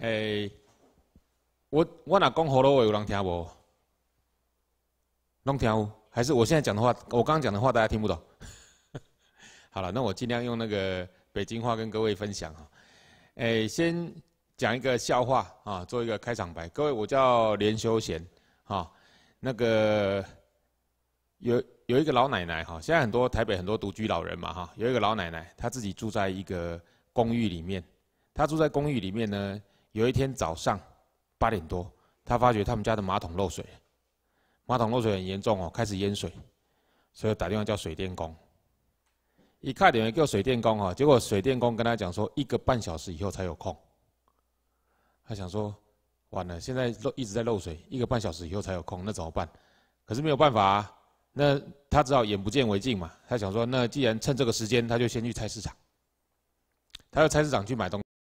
诶，我我那讲好了，话，有人听无？拢听无？还是我现在讲的话，我刚刚讲的话，大家听不懂？好了，那我尽量用那个北京话跟各位分享哈。诶，先讲一个笑话啊，做一个开场白。各位，我叫连修贤啊。那个有有一个老奶奶哈，现在很多台北很多独居老人嘛哈，有一个老奶奶，她自己住在一个公寓里面，她住在公寓里面呢。有一天早上八点多，他发觉他们家的马桶漏水，马桶漏水很严重哦，开始淹水，所以打电话叫水电工。一看点一叫水电工啊，结果水电工跟他讲说，一个半小时以后才有空。他想说，完了，现在漏一直在漏水，一个半小时以后才有空，那怎么办？可是没有办法啊，那他只好眼不见为净嘛。他想说，那既然趁这个时间，他就先去菜市场。他到菜市场去买东西。